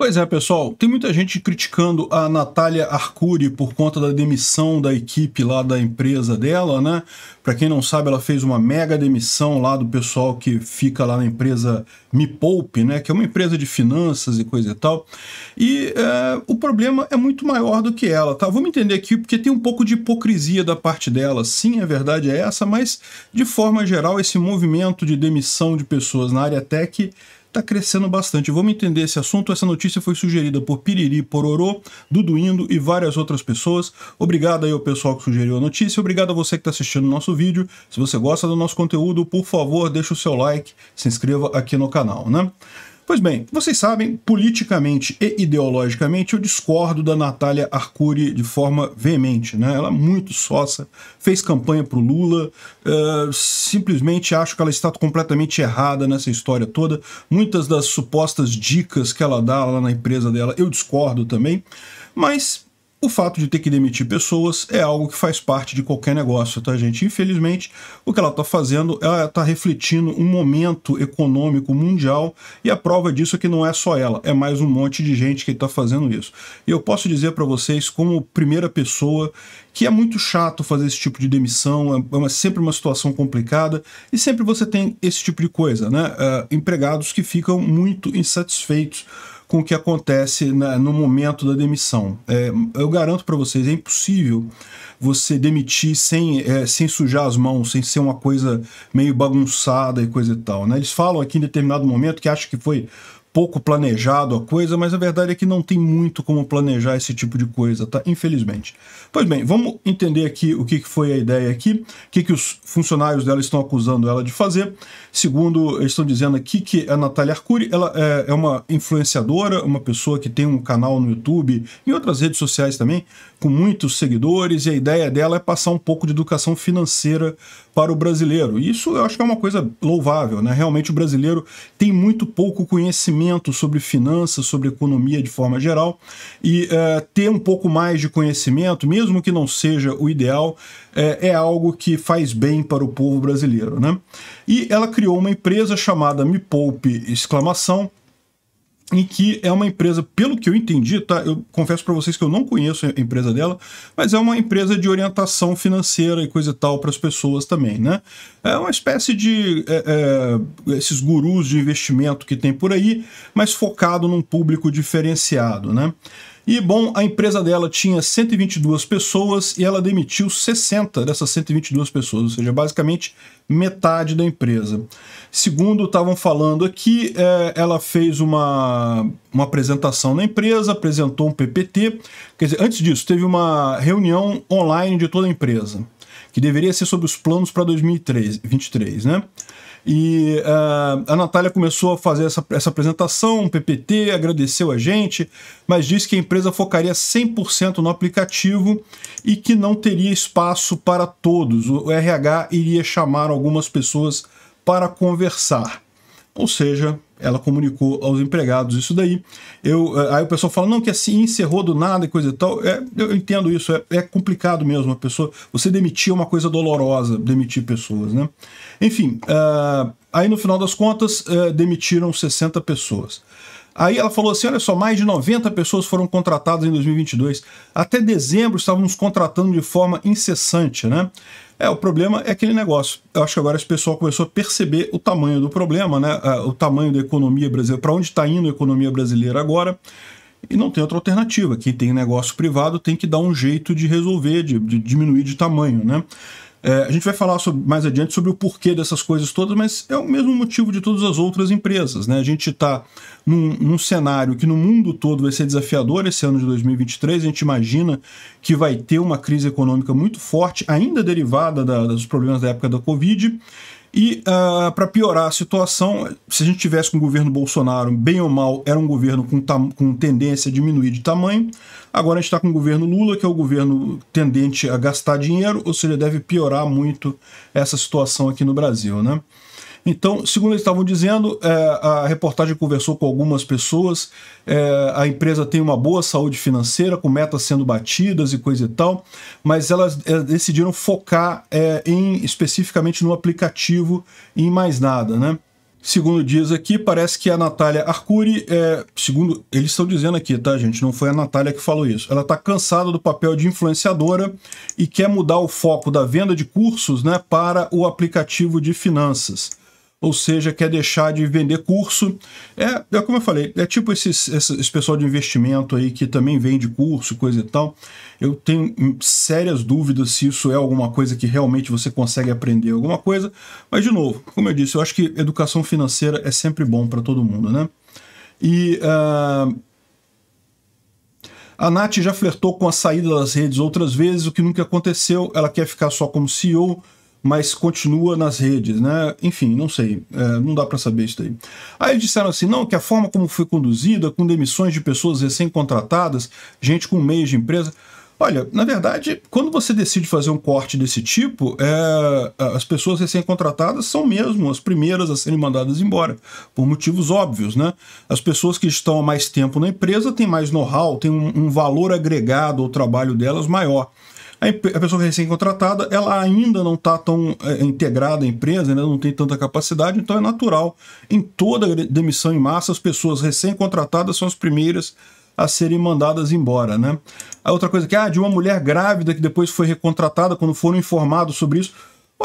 Pois é, pessoal, tem muita gente criticando a Natália Arcuri por conta da demissão da equipe lá da empresa dela, né? Para quem não sabe, ela fez uma mega demissão lá do pessoal que fica lá na empresa Me Poupe, né? Que é uma empresa de finanças e coisa e tal. E é, o problema é muito maior do que ela, tá? Vamos entender aqui porque tem um pouco de hipocrisia da parte dela. Sim, a verdade é essa, mas de forma geral, esse movimento de demissão de pessoas na área tech está crescendo bastante. Vamos entender esse assunto. Essa notícia foi sugerida por Piriri Pororô, Duduindo e várias outras pessoas. Obrigado aí ao pessoal que sugeriu a notícia. Obrigado a você que está assistindo o nosso vídeo. Se você gosta do nosso conteúdo, por favor, deixe o seu like, se inscreva aqui no canal, né? Pois bem, vocês sabem, politicamente e ideologicamente, eu discordo da Natália Arcuri de forma veemente. Né? Ela é muito sócia, fez campanha para o Lula, uh, simplesmente acho que ela está completamente errada nessa história toda. Muitas das supostas dicas que ela dá lá na empresa dela, eu discordo também. Mas o fato de ter que demitir pessoas é algo que faz parte de qualquer negócio, tá, gente? Infelizmente, o que ela está fazendo, ela está refletindo um momento econômico mundial e a prova disso é que não é só ela, é mais um monte de gente que está fazendo isso. E eu posso dizer para vocês, como primeira pessoa, que é muito chato fazer esse tipo de demissão, é, é, uma, sempre uma situação complicada e sempre você tem esse tipo de coisa, né? Uh, empregados que ficam muito insatisfeitos com o que acontece na, no momento da demissão. É, eu garanto para vocês, é impossível você demitir sem, é, sem sujar as mãos, sem ser uma coisa meio bagunçada e coisa e tal. Né? Eles falam aqui em determinado momento que acho que foi pouco planejado a coisa, mas a verdade é que não tem muito como planejar esse tipo de coisa, tá? Infelizmente. Pois bem, vamos entender aqui o que, foi a ideia aqui, o que, que os funcionários dela estão acusando ela de fazer. Segundo, estão dizendo aqui que a Natália Arcuri ela é, é uma influenciadora, uma pessoa que tem um canal no YouTube e outras redes sociais também, com muitos seguidores, e a ideia dela é passar um pouco de educação financeira para o brasileiro. isso eu acho que é uma coisa louvável, né? Realmente o brasileiro tem muito pouco conhecimento sobre finanças, sobre economia de forma geral, e é, ter um pouco mais de conhecimento, mesmo que não seja o ideal, é, é algo que faz bem para o povo brasileiro, né? E ela criou uma empresa chamada Me Poupe! exclamação, em que é uma empresa, pelo que eu entendi, tá? Eu confesso para vocês que eu não conheço a empresa dela, mas é uma empresa de orientação financeira e coisa e tal para as pessoas também, né? É uma espécie de é, é, esses gurus de investimento que tem por aí, mas focado num público diferenciado, né? E, bom, a empresa dela tinha 122 pessoas e ela demitiu 60 dessas 122 pessoas, ou seja, basicamente metade da empresa. Segundo estavam falando aqui, é, ela fez uma, uma apresentação na empresa, apresentou um PPT. Quer dizer, antes disso, teve uma reunião online de toda a empresa, que deveria ser sobre os planos para 2023, né? E uh, a Natália começou a fazer essa, essa apresentação, um PPT, agradeceu a gente, mas disse que a empresa focaria 100% no aplicativo e que não teria espaço para todos. O RH iria chamar algumas pessoas para conversar. Ou seja, ela comunicou aos empregados isso daí. Eu, eh, aí o pessoal fala, não, que assim encerrou do nada e coisa e tal. É, eu entendo isso, é, é complicado mesmo. A pessoa, você demitir é uma coisa dolorosa, demitir pessoas, né? Enfim, uh, aí no final das contas, uh, demitiram 60 pessoas. Aí ela falou assim: olha só, mais de 90 pessoas foram contratadas em 2022. Até dezembro estávamos contratando de forma incessante, né? É, o problema é aquele negócio. Eu acho que agora esse pessoal começou a perceber o tamanho do problema, né? É, o tamanho da economia brasileira, para onde está indo a economia brasileira agora. E não tem outra alternativa. Quem tem negócio privado tem que dar um jeito de resolver, de, de diminuir de tamanho, né? É, a gente vai falar sobre, mais adiante sobre o porquê dessas coisas todas, mas é o mesmo motivo de todas as outras empresas. Né? A gente está num, num, cenário que no mundo todo vai ser desafiador esse ano de 2023. A gente imagina que vai ter uma crise econômica muito forte, ainda derivada da, dos problemas da época da Covid. E uh, ah, para piorar a situação, se a gente tivesse com o governo Bolsonaro, bem ou mal, era um governo com, com tendência a diminuir de tamanho. Agora a gente está com o governo Lula, que é o governo tendente a gastar dinheiro, ou seja, deve piorar muito essa situação aqui no Brasil. Né? Então, segundo eles estavam dizendo, é, a reportagem conversou com algumas pessoas, é, a empresa tem uma boa saúde financeira, com metas sendo batidas e coisa e tal, mas elas é, decidiram focar é, em especificamente no aplicativo e em mais nada, né? Segundo diz aqui, parece que a Natália Arcuri, é, segundo eles estão dizendo aqui, tá, gente? Não foi a Natália que falou isso. Ela está cansada do papel de influenciadora e quer mudar o foco da venda de cursos né, para o aplicativo de finanças ou seja, quer deixar de vender curso. É, é como eu falei, é tipo esses, esse pessoal de investimento aí que também vende curso, coisa e tal. Eu tenho sérias dúvidas se isso é alguma coisa que realmente você consegue aprender alguma coisa. Mas, de novo, como eu disse, eu acho que educação financeira é sempre bom para todo mundo, né? E. Uh... A Nath já flertou com a saída das redes outras vezes, o que nunca aconteceu. Ela quer ficar só como CEO, mas continua nas redes, né? Enfim, não sei, é, não dá para saber isso aí. Aí disseram assim, não, que a forma como foi conduzida, com demissões de pessoas recém-contratadas, gente com meios de empresa... Olha, na verdade, quando você decide fazer um corte desse tipo, é, as pessoas recém-contratadas são mesmo as primeiras a serem mandadas embora, por motivos óbvios, né? As pessoas que estão há mais tempo na empresa têm mais know-how, têm um, um valor agregado ao trabalho delas maior. A pessoa recém-contratada, ela ainda não está tão é, integrada à empresa, né não tem tanta capacidade, então é natural. Em toda demissão em massa, as pessoas recém-contratadas são as primeiras a serem mandadas embora, né? A outra coisa que ah, de uma mulher grávida que depois foi recontratada, quando foram informados sobre isso,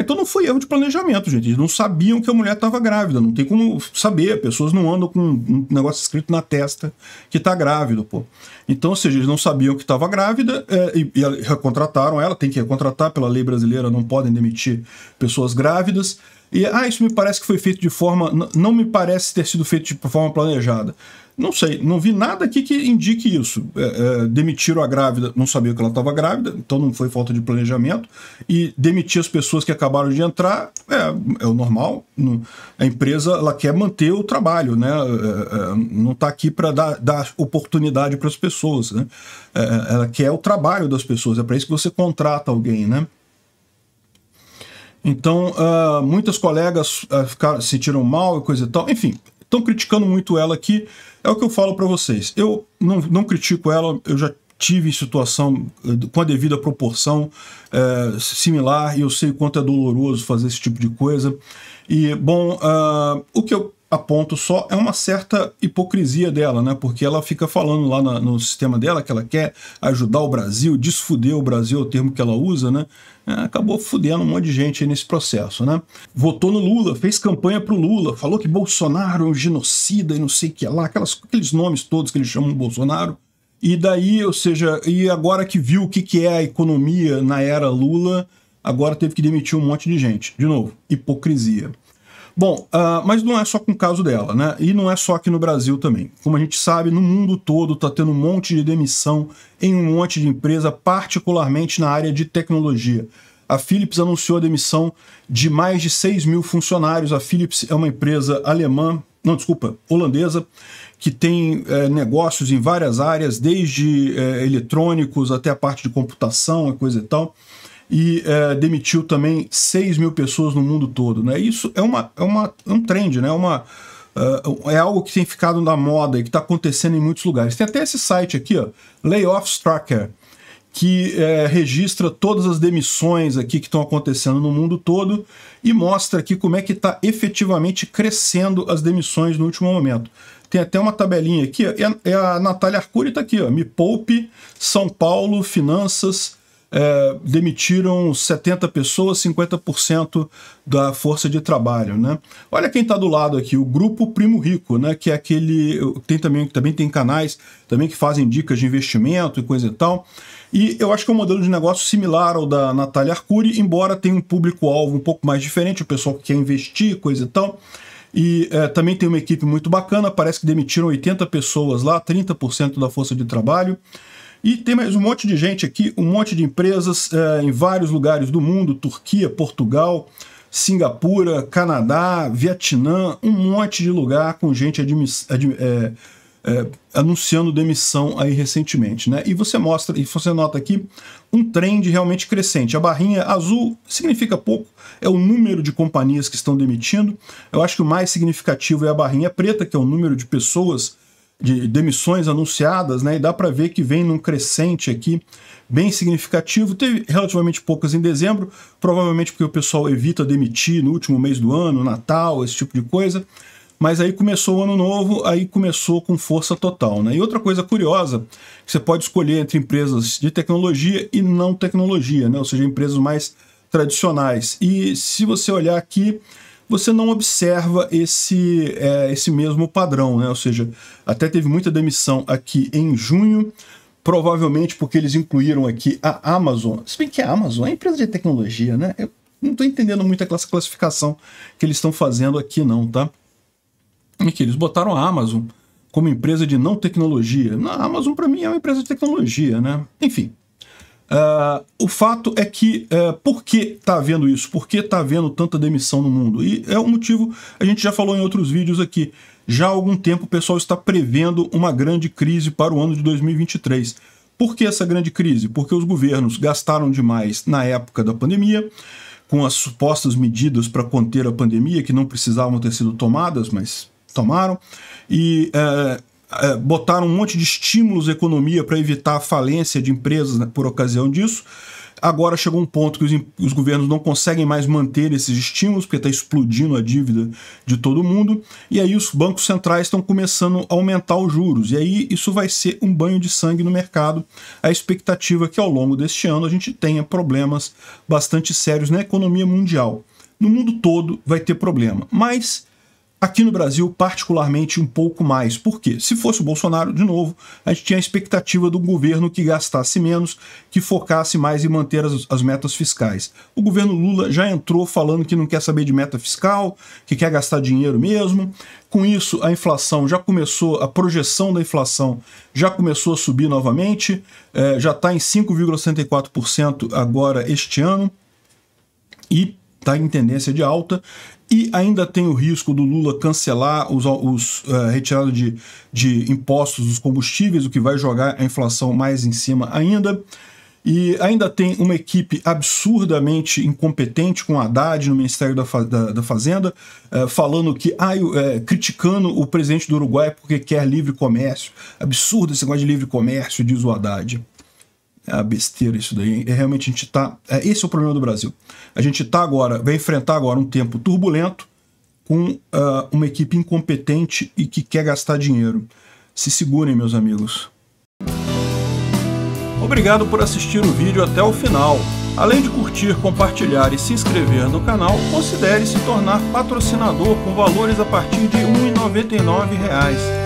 então não foi erro de planejamento, gente. Eles não sabiam que a mulher estava grávida. Não tem como saber. Pessoas não andam com um negócio escrito na testa que está grávida, pô. Então, ou seja, eles não sabiam que estava grávida é, e, e recontrataram ela. Tem que recontratar pela lei brasileira, não podem demitir pessoas grávidas. E, ah, isso me parece que foi feito de forma. Não me parece ter sido feito de forma planejada. Não sei, não vi nada aqui que indique isso. É, é, demitiram a grávida, não sabia que ela estava grávida, então não foi falta de planejamento. E demitir as pessoas que acabaram de entrar é, é o normal. Não, a empresa ela quer manter o trabalho, né? É, é, não está aqui para dar, dar, oportunidade para as pessoas. Né? É, ela quer o trabalho das pessoas, é para isso que você contrata alguém. Né? Então, uh, muitas colegas uh, ficaram, se sentiram mal e coisa e tal. Enfim, Estão criticando muito ela aqui. É o que eu falo para vocês. Eu não, não critico ela, eu já tive situação eh, com a devida proporção é, similar e eu sei o quanto é doloroso fazer esse tipo de coisa. E, bom, uh, o que eu aponto só é uma certa hipocrisia dela, né? Porque ela fica falando lá na, no sistema dela que ela quer ajudar o Brasil, desfuder o Brasil, é o termo que ela usa, né? É, acabou fudendo um monte de gente nesse processo, né? Votou no Lula, fez campanha pro Lula, falou que Bolsonaro é um genocida e não sei o que lá, aquelas, aqueles nomes todos que eles chamam Bolsonaro. E daí, ou seja, e agora que viu o que, que é a economia na era Lula, agora teve que demitir um monte de gente. De novo, hipocrisia. Bom, uh, mas não é só com o caso dela, né? E não é só aqui no Brasil também. Como a gente sabe, no mundo todo está tendo um monte de demissão em um monte de empresa, particularmente na área de tecnologia. A Philips anunciou a demissão de mais de 6 mil funcionários. A Philips é uma empresa alemã, não, desculpa, holandesa, que tem é, negócios em várias áreas, desde é, eletrônicos até a parte de computação e coisa e tal e é, demitiu também 6 mil pessoas no mundo todo. Né? Isso é, uma, é, uma, é um trend, né? É uma, uh, é algo que tem ficado na moda e que está acontecendo em muitos lugares. Tem até esse site aqui, ó, Layoffs Tracker, que é, registra todas as demissões aqui que estão acontecendo no mundo todo e mostra aqui como é que está efetivamente crescendo as demissões no último momento. Tem até uma tabelinha aqui, é, a Natália Arcuri está aqui, ó, Me Poupe, São Paulo, Finanças, é, demitiram 70 pessoas, 50% da força de trabalho, né? Olha quem está do lado aqui, o grupo Primo Rico, né? Que é aquele tem também também tem canais também que fazem dicas de investimento e coisa e tal. E eu acho que é um modelo de negócio similar ao da Natália Arcuri, embora tenha um público-alvo um pouco mais diferente, o pessoal que quer investir, coisa e tal. E é, também tem uma equipe muito bacana, parece que demitiram 80 pessoas lá, 30% da força de trabalho. E tem mais um monte de gente aqui, um monte de empresas é, em vários lugares do mundo, Turquia, Portugal, Singapura, Canadá, Vietnã, um monte de lugar com gente é, é, anunciando demissão aí recentemente, né? E você mostra, e você nota aqui um trend realmente crescente. A barrinha azul significa pouco, é o número de companhias que estão demitindo. Eu acho que o mais significativo é a barrinha preta, que é o número de pessoas de demissões anunciadas, né? E dá para ver que vem num crescente aqui bem significativo. Teve relativamente poucas em dezembro, provavelmente porque o pessoal evita demitir no último mês do ano, Natal, esse tipo de coisa. Mas aí começou o ano novo, aí começou com força total, né? E outra coisa curiosa, você pode escolher entre empresas de tecnologia e não tecnologia, né? Ou seja, empresas mais tradicionais. E se você olhar aqui, você não observa esse, é, esse mesmo padrão, né? Ou seja, até teve muita demissão aqui em junho, provavelmente porque eles incluíram aqui a Amazon. Se bem que a Amazon é empresa de tecnologia, né? Eu não estou entendendo muito a classificação que eles estão fazendo aqui, não, tá? E que eles botaram a Amazon como empresa de não tecnologia. A Amazon, para mim, é uma empresa de tecnologia, né? Enfim, Uh, o fato é que uh, por que está havendo isso? Por que está havendo tanta demissão no mundo? E é um motivo, a gente já falou em outros vídeos aqui. Já há algum tempo o pessoal está prevendo uma grande crise para o ano de 2023. Por que essa grande crise? Porque os governos gastaram demais na época da pandemia, com as supostas medidas para conter a pandemia, que não precisavam ter sido tomadas, mas tomaram, e uh, eh, botaram um monte de estímulos à economia para evitar a falência de empresas né, por ocasião disso. Agora chegou um ponto que os, os governos não conseguem mais manter esses estímulos, porque está explodindo a dívida de todo mundo, e aí os bancos centrais estão começando a aumentar os juros, e aí isso vai ser um banho de sangue no mercado. A expectativa é que ao longo deste ano a gente tenha problemas bastante sérios na economia mundial. No mundo todo vai ter problema, mas Aqui no Brasil, particularmente, um pouco mais. Por quê? Se fosse o Bolsonaro, de novo, a gente tinha a expectativa de um governo que gastasse menos, que focasse mais em manter as, as metas fiscais. O governo Lula já entrou falando que não quer saber de meta fiscal, que quer gastar dinheiro mesmo. Com isso, a inflação já começou, a projeção da inflação já começou a subir novamente, eh, já está em 5,64% agora este ano. E está em tendência de alta e ainda tem o risco do Lula cancelar os, os uh, eh, retirados de, de impostos dos combustíveis, o que vai jogar a inflação mais em cima ainda. E ainda tem uma equipe absurdamente incompetente com Haddad no Ministério da, da, da Fazenda, uh, falando que, ai, uh, criticando o presidente do Uruguai porque quer livre comércio. Absurdo esse negócio de livre comércio, diz o Haddad. É a besteira isso daí. É, realmente a gente tá. É, esse é o problema do Brasil. A gente tá agora, vai enfrentar agora um tempo turbulento com uh, uma equipe incompetente e que quer gastar dinheiro. Se segurem, meus amigos. Obrigado por assistir o vídeo até o final. Além de curtir, compartilhar e se inscrever no canal, considere se tornar patrocinador com valores a partir de R$ 1,99